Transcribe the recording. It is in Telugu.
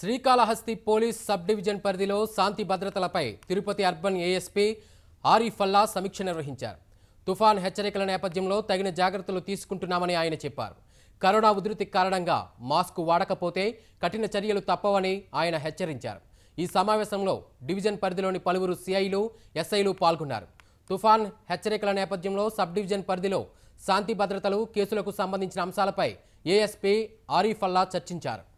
శ్రీకాళహస్తి పోలీస్ సబ్ డివిజన్ పరిధిలో శాంతి భద్రతలపై తిరుపతి అర్బన్ ఏఎస్పీ ఆరిఫ్ అల్లా సమీక్ష నిర్వహించారు తుఫాన్ హెచ్చరికల నేపథ్యంలో తగిన జాగ్రత్తలు తీసుకుంటున్నామని ఆయన చెప్పారు కరోనా ఉధృతి కారణంగా మాస్క్ వాడకపోతే కఠిన చర్యలు తప్పవని ఆయన హెచ్చరించారు ఈ సమావేశంలో డివిజన్ పరిధిలోని పలువురు సిఐలు ఎస్ఐలు పాల్గొన్నారు తుఫాన్ హెచ్చరికల నేపథ్యంలో సబ్ డివిజన్ పరిధిలో శాంతి భద్రతలు కేసులకు సంబంధించిన అంశాలపై ఏఎస్పీ ఆరిఫ్ అల్లా చర్చించారు